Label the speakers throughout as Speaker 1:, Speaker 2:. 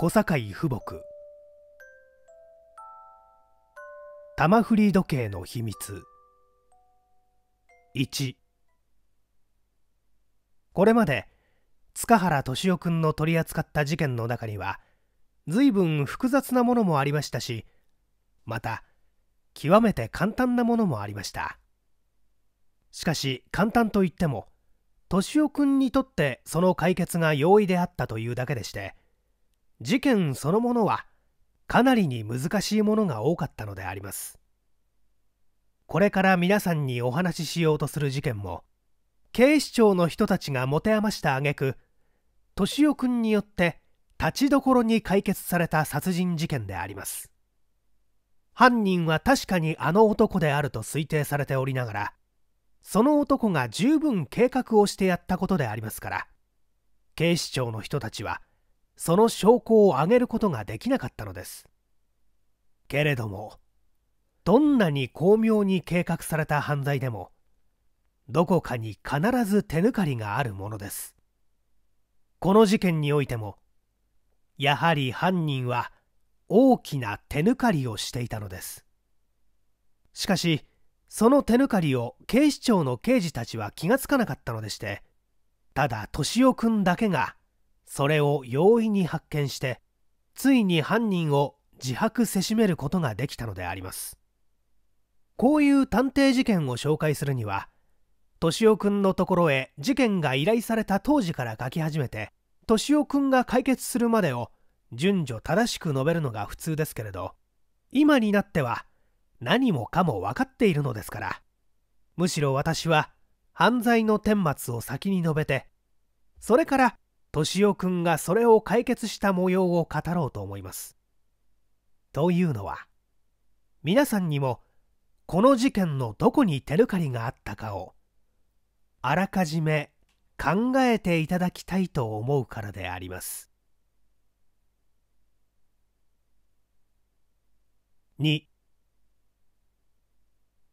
Speaker 1: 小堺富母玉振り時計の秘密1これまで塚原敏夫君の取り扱った事件の中には随分複雑なものもありましたしまた極めて簡単なものもありましたしかし簡単といっても敏夫君にとってその解決が容易であったというだけでして事件そのものはかなりに難しいものが多かったのでありますこれから皆さんにお話ししようとする事件も警視庁の人たちが持て余した挙句敏夫君によって立ちどころに解決された殺人事件であります犯人は確かにあの男であると推定されておりながらその男が十分計画をしてやったことでありますから警視庁の人たちはその証拠を挙げることができなかったのですけれどもどんなに巧妙に計画された犯罪でもどこかに必ず手抜かりがあるものですこの事件においてもやはり犯人は大きな手抜かりをしていたのですしかしその手抜かりを警視庁の刑事たちは気がつかなかったのでしてただ敏夫君だけがそれを容易に発見してついに犯人を自白せしめることができたのでありますこういう探偵事件を紹介するには敏夫君のところへ事件が依頼された当時から書き始めて敏夫君が解決するまでを順序正しく述べるのが普通ですけれど今になっては何もかも分かっているのですからむしろ私は犯罪の顛末を先に述べてそれから敏夫君がそれを解決した模様を語ろうと思います。というのは皆さんにもこの事件のどこに手抜かりがあったかをあらかじめ考えていただきたいと思うからであります。2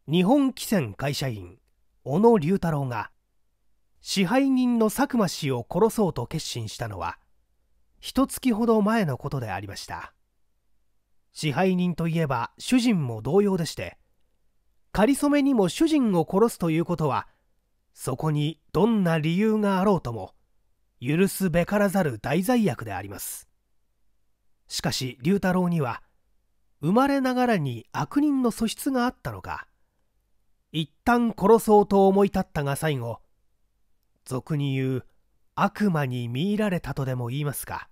Speaker 1: 日本汽船会社員小野龍太郎が支配人の佐久間氏を殺そうと決心したのは一月ほど前のことでありました支配人といえば主人も同様でして仮初めにも主人を殺すということはそこにどんな理由があろうとも許すべからざる大罪悪でありますしかし龍太郎には生まれながらに悪人の素質があったのか一旦殺そうと思い立ったが最後俗に言う悪魔に見入られたとでも言いますか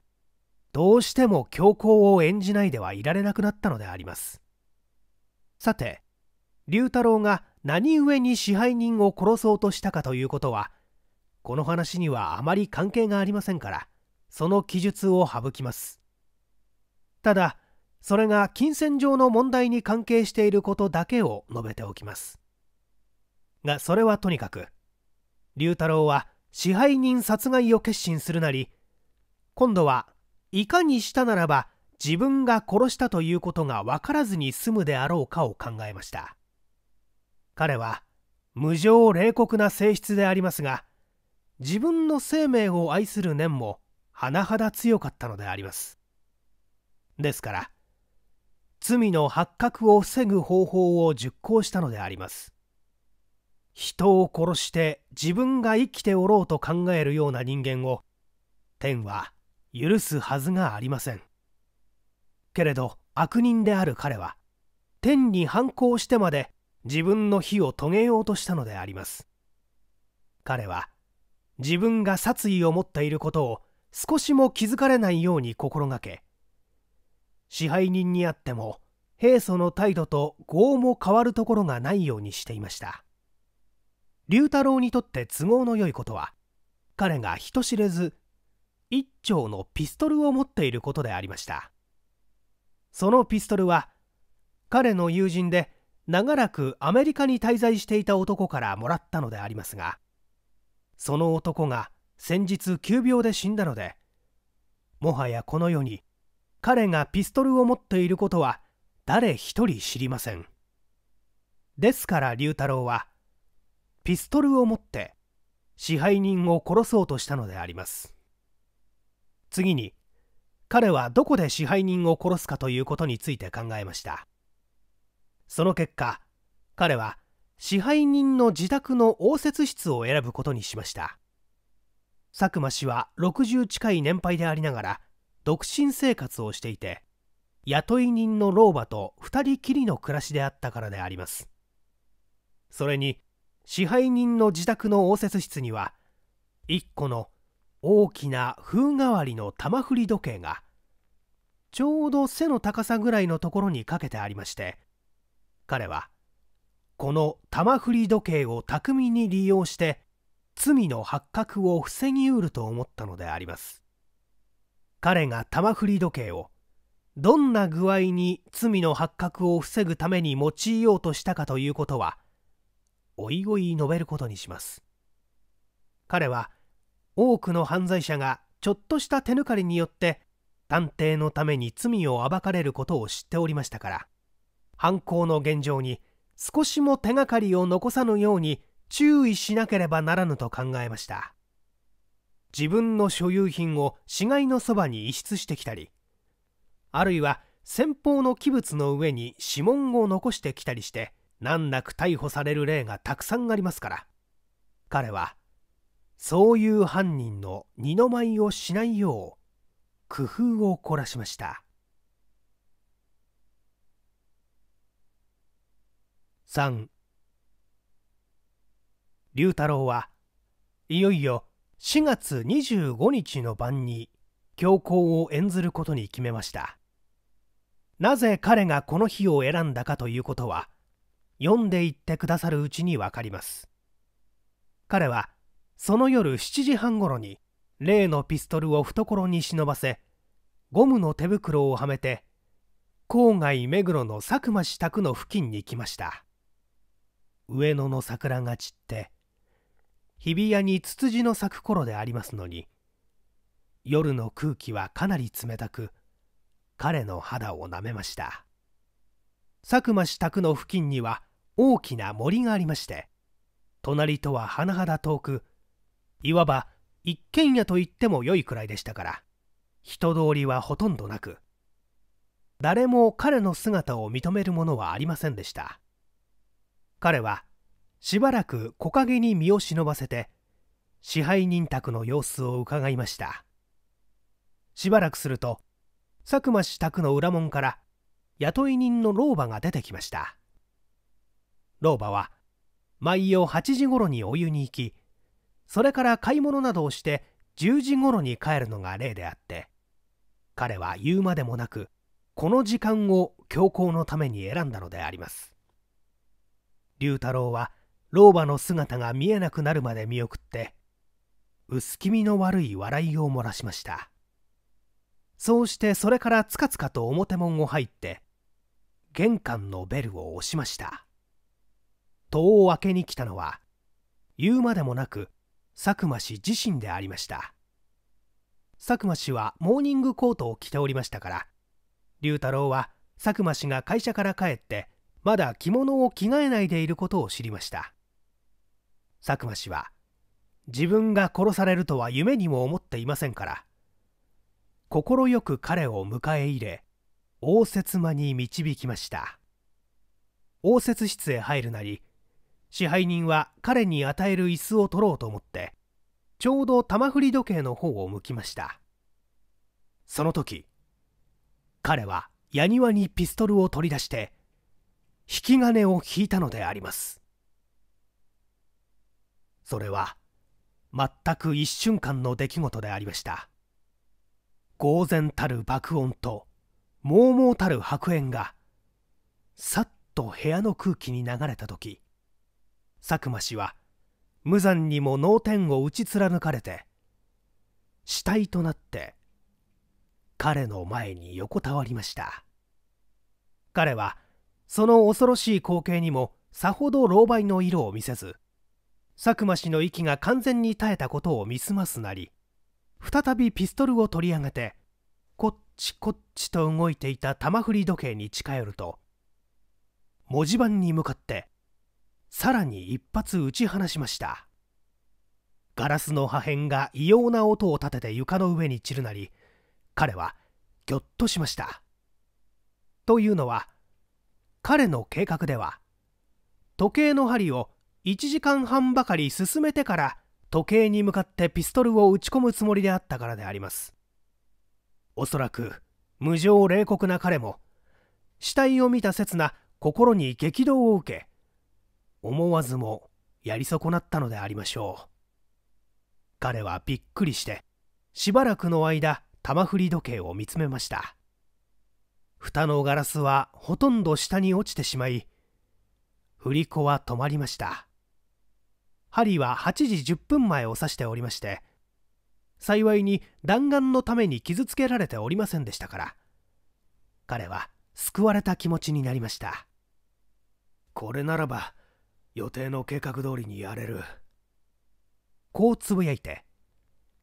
Speaker 1: どうしても教皇を演じないではいられなくなったのでありますさて龍太郎が何故に支配人を殺そうとしたかということはこの話にはあまり関係がありませんからその記述を省きますただそれが金銭上の問題に関係していることだけを述べておきますがそれはとにかく龍太郎は支配人殺害を決心するなり今度はいかにしたならば自分が殺したということが分からずに済むであろうかを考えました彼は無情冷酷な性質でありますが自分の生命を愛する念も甚だ強かったのでありますですから罪の発覚を防ぐ方法を熟考したのであります人を殺して自分が生きておろうと考えるような人間を天は許すはずがありませんけれど悪人である彼は天に反抗してまで自分の非を遂げようとしたのであります彼は自分が殺意を持っていることを少しも気づかれないように心がけ支配人にあっても平素の態度と業も変わるところがないようにしていました龍太郎にとって都合の良いことは彼が人知れず一丁のピストルを持っていることでありましたそのピストルは彼の友人で長らくアメリカに滞在していた男からもらったのでありますがその男が先日急病で死んだのでもはやこの世に彼がピストルを持っていることは誰一人知りませんですから龍太郎はピストルを持って支配人を殺そうとしたのであります次に彼はどこで支配人を殺すかということについて考えましたその結果彼は支配人の自宅の応接室を選ぶことにしました佐久間氏は60近い年配でありながら独身生活をしていて雇い人の老婆と2人きりの暮らしであったからでありますそれに支配人の自宅の応接室には1個の大きな風変わりの玉振り時計がちょうど背の高さぐらいのところにかけてありまして彼はこの玉振り時計を巧みに利用して罪の発覚を防ぎうると思ったのであります彼が玉振り時計をどんな具合に罪の発覚を防ぐために用いようとしたかということはおいおい述べることにします彼は多くの犯罪者がちょっとした手抜かりによって探偵のために罪を暴かれることを知っておりましたから犯行の現状に少しも手がかりを残さぬように注意しなければならぬと考えました自分の所有品を死骸のそばに遺失してきたりあるいは先方の器物の上に指紋を残してきたりして難なく逮捕される例がたくさんありますから彼はそういう犯人の二の舞をしないよう工夫を凝らしました3龍太郎はいよいよ4月25日の晩に教皇を演ずることに決めましたなぜ彼がこの日を選んだかということは読んでいってくださるうちにわかります彼はその夜7時半ごろに例のピストルを懐に忍ばせゴムの手袋をはめて郊外目黒の佐久間支宅の付近に来ました上野の桜が散って日比谷にツツジの咲く頃でありますのに夜の空気はかなり冷たく彼の肌をなめました佐久間支宅の付近には大きな森がありまして隣とは甚だ遠くいわば一軒家と言っても良いくらいでしたから人通りはほとんどなく誰も彼の姿を認めるものはありませんでした彼はしばらく木陰に身を忍ばせて支配人宅の様子をうかがいましたしばらくすると佐久間氏宅の裏門から雇い人の老婆が出てきました老婆は毎夜8時頃にお湯に行きそれから買い物などをして10時頃に帰るのが例であって彼は言うまでもなくこの時間を強行のために選んだのであります龍太郎は老婆の姿が見えなくなるまで見送って薄気味の悪い笑いを漏らしましたそうしてそれからつかつかと表門を入って玄関のベルを押しました戸を開けに来たのは言うまでもなく佐久間氏自身でありました佐久間氏はモーニングコートを着ておりましたから龍太郎は佐久間氏が会社から帰ってまだ着物を着替えないでいることを知りました佐久間氏は自分が殺されるとは夢にも思っていませんから快く彼を迎え入れ応接間に導きました応接室へ入るなり支配人は彼に与える椅子を取ろうと思ってちょうど玉振り時計の方を向きましたその時彼は矢庭にピストルを取り出して引き金を引いたのでありますそれは全く一瞬間の出来事でありました呆然たる爆音ともうもうたる白煙がさっと部屋の空気に流れた時佐久間氏は無残にも脳天を打ち貫かれて死体となって彼の前に横たわりました彼はその恐ろしい光景にもさほど狼狽の色を見せず佐久間氏の息が完全に絶えたことを見すますなり再びピストルを取り上げてこっちこっちと動いていた玉振り時計に近寄ると文字盤に向かってさらに一発打ち放しましたガラスの破片が異様な音を立てて床の上に散るなり彼はぎょっとしましたというのは彼の計画では時計の針を1時間半ばかり進めてから時計に向かってピストルを撃ち込むつもりであったからでありますおそらく無情冷酷な彼も死体を見た刹那心に激動を受け思わずもやり損なったのでありましょう彼はびっくりしてしばらくの間玉振り時計を見つめました蓋のガラスはほとんど下に落ちてしまい振り子は止まりました針は8時10分前を指しておりまして幸いに弾丸のために傷つけられておりませんでしたから彼は救われた気持ちになりましたこれならば予定の計画通りにやれるこうつぶやいて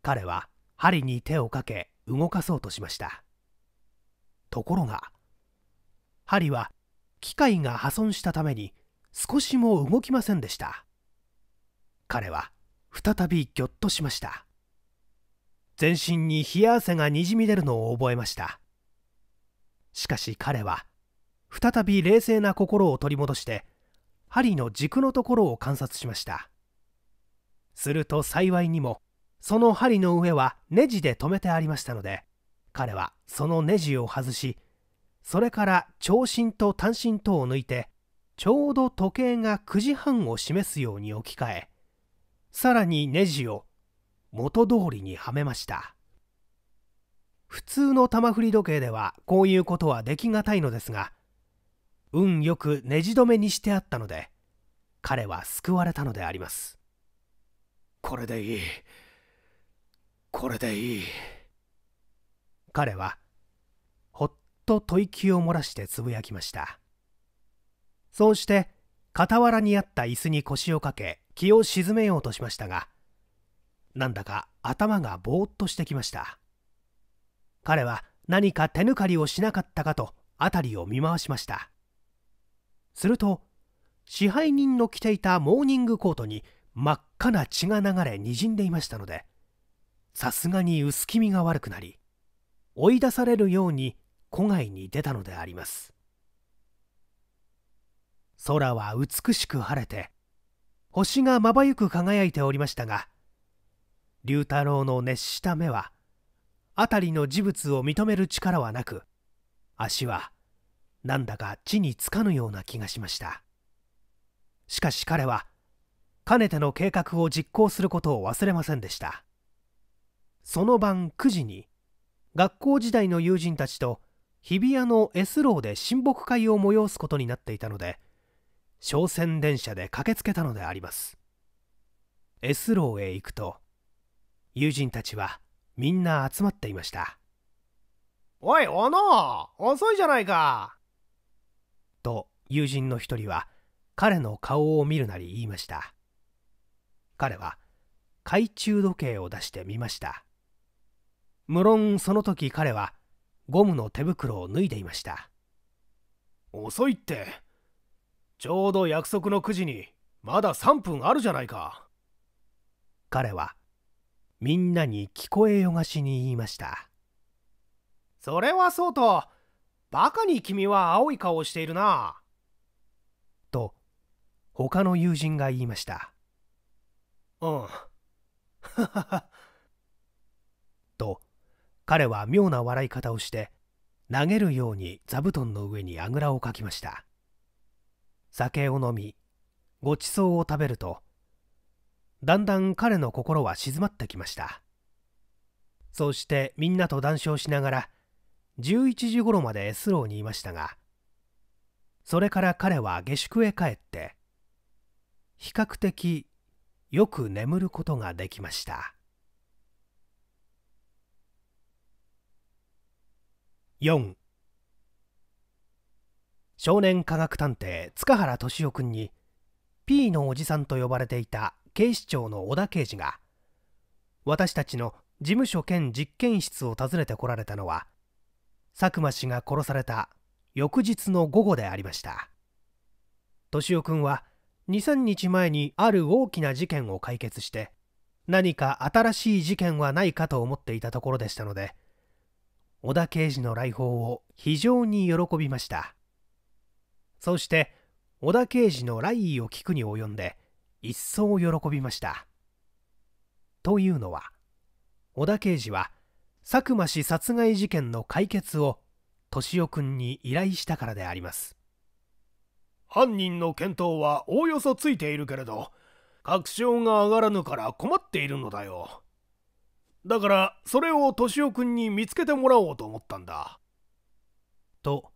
Speaker 1: 彼は針に手をかけ動かそうとしましたところが針は機械が破損したために少しも動きませんでした彼は再びぎょっとしました全身に冷や汗がにじみ出るのを覚えましたしかし彼は再び冷静な心を取り戻して針の軸のところを観察しましたすると幸いにもその針の上はネジで留めてありましたので彼はそのネジを外しそれから長針と短針とを抜いてちょうど時計が9時半を示すように置き換えさらにネジを元通りにはめました普通の玉振り時計ではこういうことはできがたいのですが運よくねじ止めにしてあったので彼は救われたのでありますこれでいいこれでいい彼はほっと吐息を漏らしてつぶやきましたそうして傍らにあった椅子に腰をかけ気を沈めようとしましたがなんだか頭がぼーっとしてきました彼は何か手抜かりをしなかったかと辺りを見回しましたすると支配人の着ていたモーニングコートに真っ赤な血が流れにじんでいましたのでさすがに薄気味が悪くなり追い出されるように戸外に出たのであります空は美しく晴れて星がまばゆく輝いておりましたが龍太郎の熱した目は辺りの事物を認める力はなく足はなんだか地につかぬような気がしましたしかし彼はかねての計画を実行することを忘れませんでしたその晩9時に学校時代の友人たちと日比谷の S ローで親睦会を催すことになっていたので商船電車で駆けつけたのであります S ローへ行くと友人たちはみんな集まっていましたおい、おの遅いじゃないか。と友人の一人は彼の顔を見るなり言いました彼は懐中時計を出してみました無論その時彼はゴムの手袋を脱いでいました遅いってちょうど約束の9時にまだ3分あるじゃないか彼はみんなに聞こえよがしに言いましたそれはそうとバカに君は青い顔をしているな。と、他の友人が言いました。うん。と、彼は妙な笑い方をして、投げるように座布団の上にあぐらをかきました。酒を飲み、ごちそうを食べると、だんだん彼の心は静まってきました。そうしてみんなと談笑しながら、11時頃までスローにいましたがそれから彼は下宿へ帰って比較的よく眠ることができました4少年科学探偵塚原敏夫君に P のおじさんと呼ばれていた警視庁の小田刑事が私たちの事務所兼実験室を訪ねてこられたのは佐久間氏が殺された翌日の午後でありました敏夫君は23日前にある大きな事件を解決して何か新しい事件はないかと思っていたところでしたので小田刑事の来訪を非常に喜びましたそして小田刑事の来意を聞くに及んで一層喜びましたというのは小田刑事は佐久間氏殺害事件の解決を敏夫君に依頼したからであります犯人の見当はおおよそついているけれど確証が上がらぬから困っているのだよだからそれを敏夫君に見つけてもらおうと思ったんだと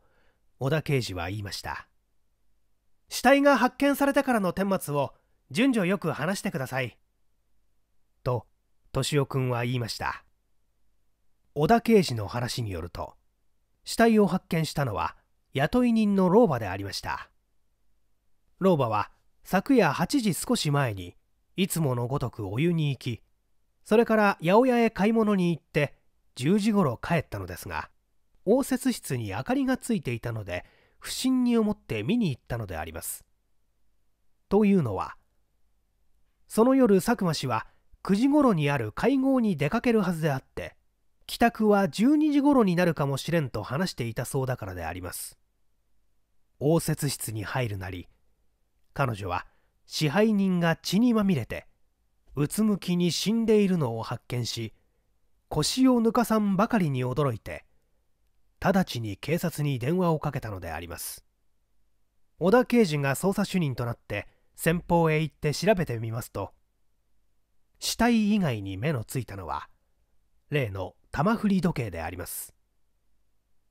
Speaker 1: 小田刑事は言いました死体が発見されたからの顛末を順序よく話してくださいと敏夫君は言いました小田刑事の話によると死体を発見したのは雇い人の老婆でありました老婆は昨夜8時少し前にいつものごとくお湯に行きそれから八百屋へ買い物に行って10時ごろ帰ったのですが応接室に明かりがついていたので不審に思って見に行ったのでありますというのはその夜佐久間氏は9時ごろにある会合に出かけるはずであって帰宅は12時頃になるかもしれんと話していたそうだからであります応接室に入るなり彼女は支配人が血にまみれてうつむきに死んでいるのを発見し腰を抜かさんばかりに驚いて直ちに警察に電話をかけたのであります小田刑事が捜査主任となって先方へ行って調べてみますと死体以外に目のついたのは例の玉振り時計であります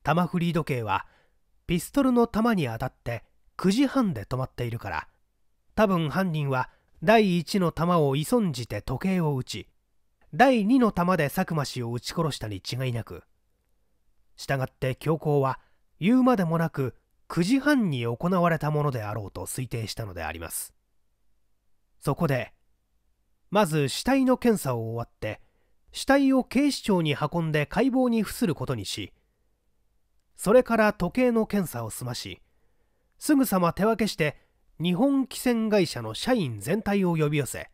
Speaker 1: 玉振り時計はピストルの弾に当たって9時半で止まっているから多分犯人は第1の弾を急んじて時計を打ち第2の弾で佐久間氏を撃ち殺したに違いなくしたがって強行は言うまでもなく9時半に行われたものであろうと推定したのでありますそこでまず死体の検査を終わって死体を警視庁に運んで解剖に付することにしそれから時計の検査を済ましすぐさま手分けして日本汽船会社の社員全体を呼び寄せ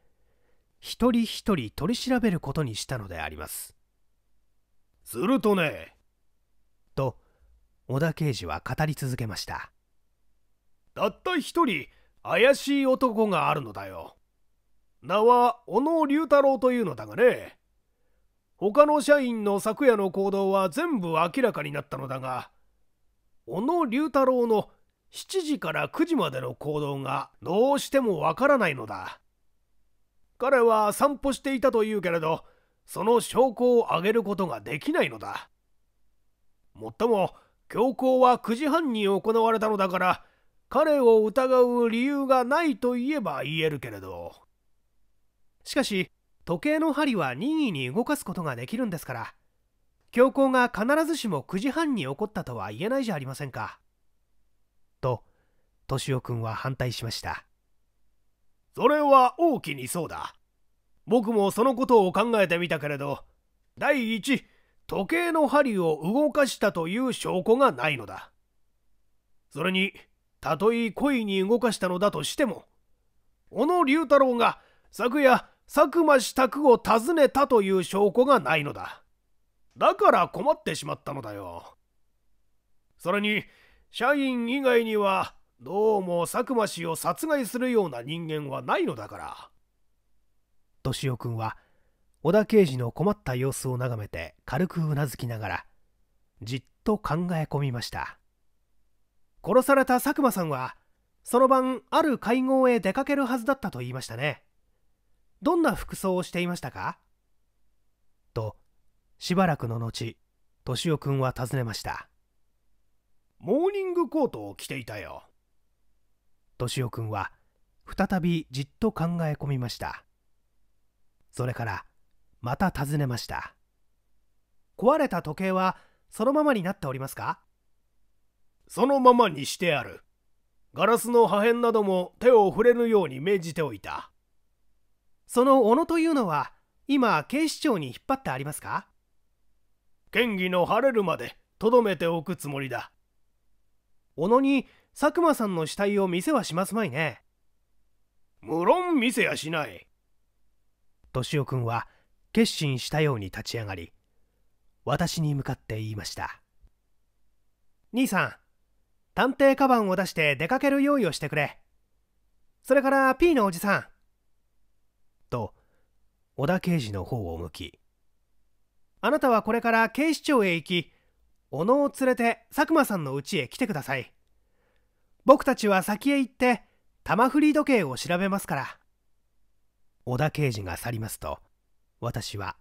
Speaker 1: 一人一人取り調べることにしたのでありますするとねと小田刑事は語り続けましたたった一人怪しい男があるのだよ名は小野龍太郎というのだがね他の社員の昨夜の行動は全部明らかになったのだが小野龍太郎の7時から9時までの行動がどうしてもわからないのだ彼は散歩していたというけれどその証拠を挙げることができないのだもっとも強行は9時半に行われたのだから彼を疑う理由がないといえば言えるけれどしかし時計の針は任意に動かすことができるんですから教皇が必ずしも9時半に起こったとは言えないじゃありませんかと敏夫君は反対しましたそれは大きにそうだ僕もそのことを考えてみたけれど第一時計の針を動かしたという証拠がないのだそれにたとえ故意に動かしたのだとしても小野龍太郎が昨夜佐久間支度を訪ねたという証拠がないのだだから困ってしまったのだよそれに社員以外にはどうも佐久間氏を殺害するような人間はないのだから敏夫君は小田刑事の困った様子を眺めて軽くうなずきながらじっと考え込みました殺された佐久間さんはその晩ある会合へ出かけるはずだったと言いましたねどんな服装をしていましたかとしばらくの後敏夫君は尋ねましたモーニングコートを着ていたよ敏夫君は再びじっと考え込みましたそれからまた尋ねました壊れた時計はそのままになっておりますかそのままにしてあるガラスの破片なども手を触れぬように命じておいたその小野というのは今警視庁に引っ張ってありますか県議の晴れるまでとどめておくつもりだ小野に佐久間さんの死体を見せはしますまいね無論見せやしない敏夫君は決心したように立ち上がり私に向かって言いました兄さん探偵カバンを出して出かける用意をしてくれそれから P のおじさんと小田刑事の方を向きあなたはこれから警視庁へ行き小野を連れて佐久間さんの家へ来てください僕たちは先へ行って玉振り時計を調べますから小田刑事が去りますと私は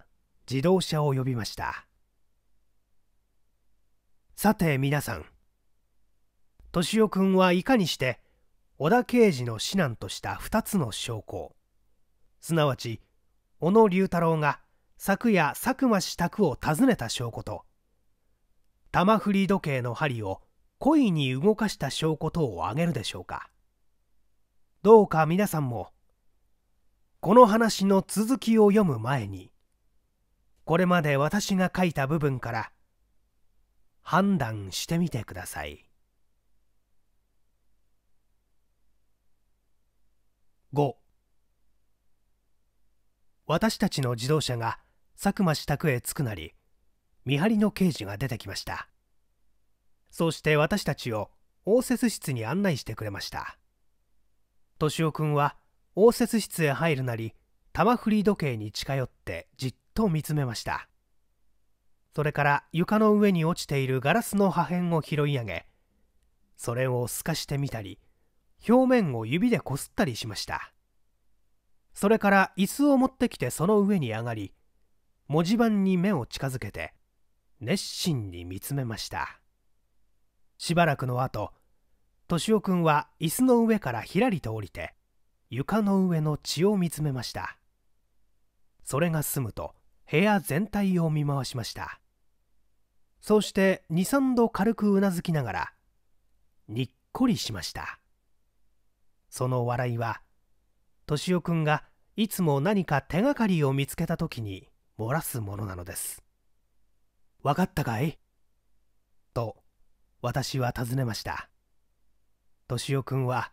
Speaker 1: 自動車を呼びましたさて皆さん敏夫君はいかにして小田刑事の指南とした2つの証拠すなわち小野龍太郎が昨夜佐久間氏宅を訪ねた証拠と玉振り時計の針を故意に動かした証拠とを挙げるでしょうかどうか皆さんもこの話の続きを読む前にこれまで私が書いた部分から判断してみてください5私たちの自動車が佐久間支宅へ着くなり見張りの刑事が出てきましたそうして私たちを応接室に案内してくれました敏夫君は応接室へ入るなり玉振り時計に近寄ってじっと見つめましたそれから床の上に落ちているガラスの破片を拾い上げそれを透かしてみたり表面を指でこすったりしましたそれから椅子を持ってきてその上に上がり文字盤に目を近づけて熱心に見つめましたしばらくの後敏夫君は椅子の上からひらりと降りて床の上の血を見つめましたそれが済むと部屋全体を見回しましたそうして23度軽くうなずきながらにっこりしましたその笑いは敏夫くんがいつも何か手がかりを見つけた時に漏らすものなのです分かったかいと私は尋ねました敏夫君は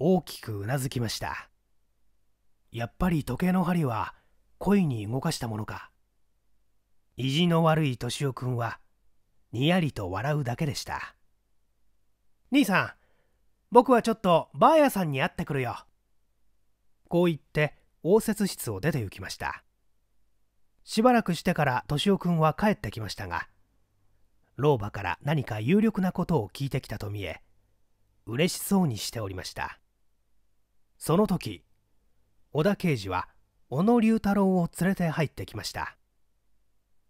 Speaker 1: 大きくうなずきましたやっぱり時計の針は恋に動かしたものか意地の悪い敏夫くんはにやりと笑うだけでした兄さん僕はちょっとばあやさんに会ってくるよこう言って応接室を出て行きましたしばらくしてから敏夫君は帰ってきましたが老婆から何か有力なことを聞いてきたと見え嬉しそうにしておりましたその時小田刑事は小野龍太郎を連れて入ってきました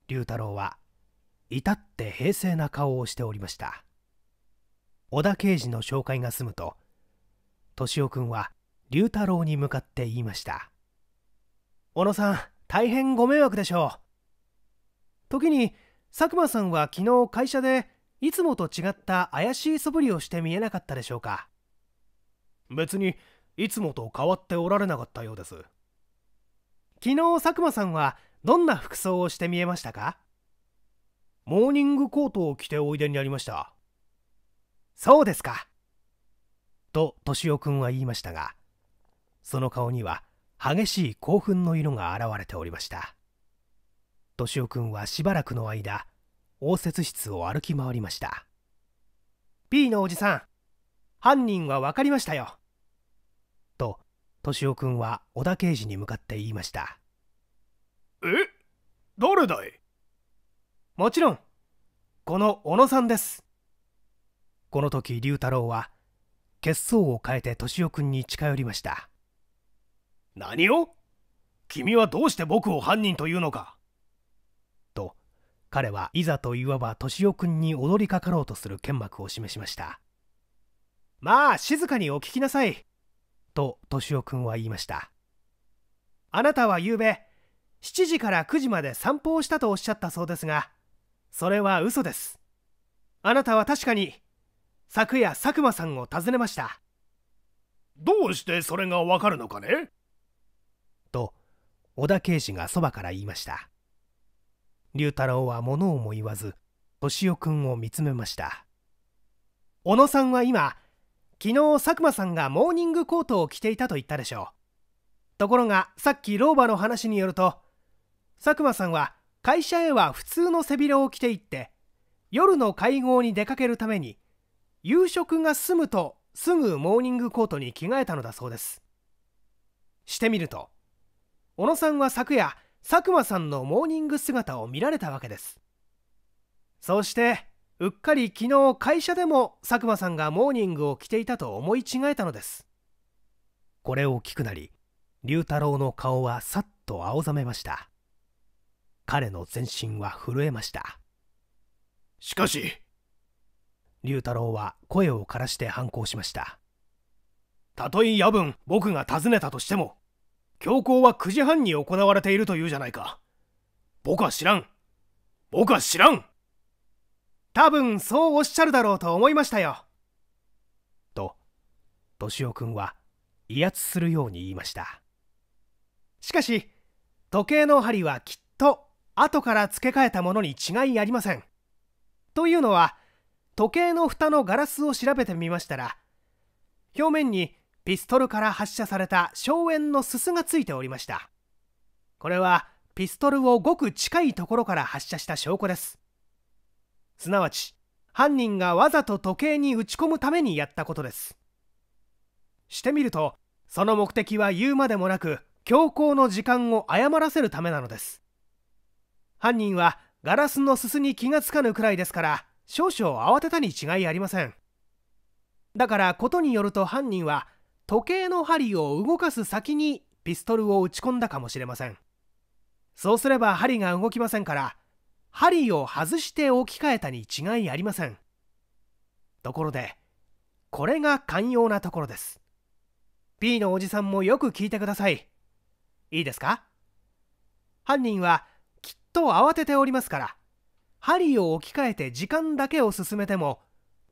Speaker 1: 龍太郎は至って平静な顔をしておりました小田刑事の紹介が済むと敏夫君は龍太郎に向かって言いました小野さん大変ご迷惑でしょう時に佐久間さんは昨日会社でいつもと違った怪しい素振りをして見えなかったでしょうか別にいつもと変わっておられなかったようです昨日佐久間さんはどんな服装をして見えましたかモーニングコートを着ておいでになりましたそうですかと敏夫君は言いましたがその顔には激しい興奮の色が現れておりました敏夫君はしばらくの間応接室を歩き回りました P のおじさん犯人は分かりましたよと敏夫君は小田刑事に向かって言いましたえ誰だいもちろんこの小野さんですこの時龍太郎は血相を変えて敏夫君に近寄りました何を君はどうして僕を犯人というのかと彼はいざといわば敏夫君に踊りかかろうとする剣幕を示しましたまあ静かにお聞きなさいと敏夫君は言いましたあなたは昨べ7時から9時まで散歩をしたとおっしゃったそうですがそれは嘘ですあなたは確かに昨夜佐久間さんを訪ねましたどうしてそれがわかるのかねと小田刑司がそばから言いました龍太郎は物をも言わず敏夫君を見つめました小野さんは今昨日佐久間さんがモーニングコートを着ていたと言ったでしょうところがさっき老婆の話によると佐久間さんは会社へは普通の背広を着ていって夜の会合に出かけるために夕食が済むとすぐモーニングコートに着替えたのだそうですしてみると小野さんは昨夜佐久間さんのモーニング姿を見られたわけですそうしてうっかり昨日会社でも佐久間さんがモーニングを着ていたと思い違えたのですこれを聞くなり龍太郎の顔はさっと青ざめました彼の全身は震えましたしかし龍太郎は声を枯らして反抗しましたたとえ夜分僕が訪ねたとしても強行は9時半に行われているというじゃないか。僕は知らん。僕は知らん多分そうおっしゃるだろうと思いましたよ。と、敏夫君は威圧するように言いました。しかし、時計の針はきっと後から付け替えたものに違いありません。というのは、時計の蓋のガラスを調べてみましたら、表面にピストルから発射された硝煙のすすがついておりましたこれはピストルをごく近いところから発射した証拠ですすなわち犯人がわざと時計に打ち込むためにやったことですしてみるとその目的は言うまでもなく強行の時間を誤らせるためなのです犯人はガラスのすすに気がつかぬくらいですから少々慌てたに違いありませんだからことによると犯人は時計の針を動かす先にピストルを打ち込んだかもしれませんそうすれば針が動きませんから針を外して置き換えたに違いありませんところでこれが寛容なところです P のおじさんもよく聞いてくださいいいですか犯人はきっと慌てておりますから針を置き換えて時間だけを進めても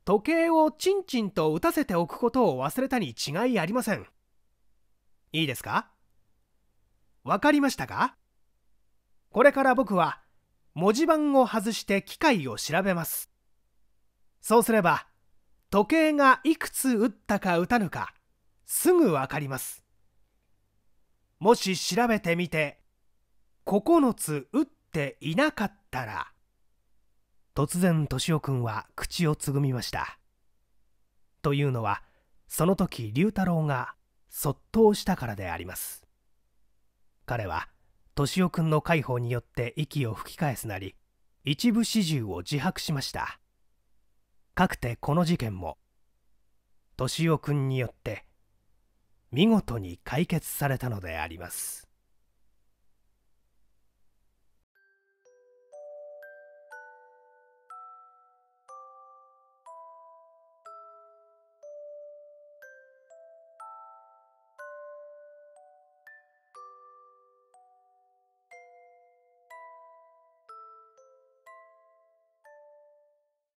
Speaker 1: 時計をちんちんと打たせておくことを忘れたに違いありませんいいですかわかりましたかこれから僕は文字盤を外して機械を調べますそうすれば時計がいくつ打ったか打たぬかすぐわかりますもし調べてみて9つ打っていなかったら「突然敏夫君は口をつぐみましたというのはその時龍太郎がそっと押したからであります彼は敏夫君の介抱によって息を吹き返すなり一部始終を自白しましたかくてこの事件も敏夫君によって見事に解決されたのであります